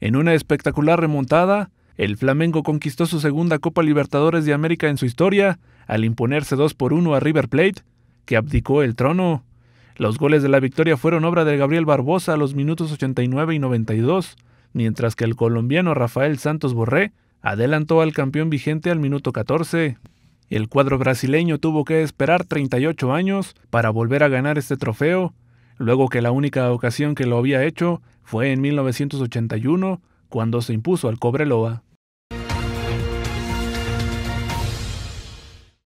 En una espectacular remontada, el Flamengo conquistó su segunda Copa Libertadores de América en su historia al imponerse 2 por 1 a River Plate, que abdicó el trono. Los goles de la victoria fueron obra de Gabriel Barbosa a los minutos 89 y 92, mientras que el colombiano Rafael Santos Borré adelantó al campeón vigente al minuto 14. El cuadro brasileño tuvo que esperar 38 años para volver a ganar este trofeo luego que la única ocasión que lo había hecho fue en 1981, cuando se impuso al Cobreloa.